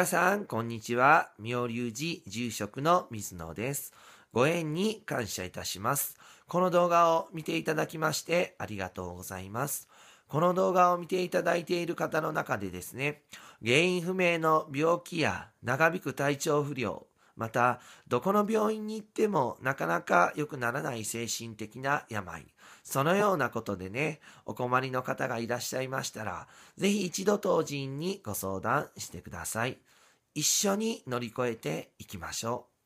皆さん、こんにちは。妙隆寺住職の水野です。ご縁に感謝いたします。この動画を見ていただきましてありがとうございます。この動画を見ていただいている方の中でですね、原因不明の病気や長引く体調不良、また、どこの病院に行ってもなかなか良くならない精神的な病、そのようなことでね、お困りの方がいらっしゃいましたら、ぜひ一度当人にご相談してください。一緒に乗り越えていきましょう。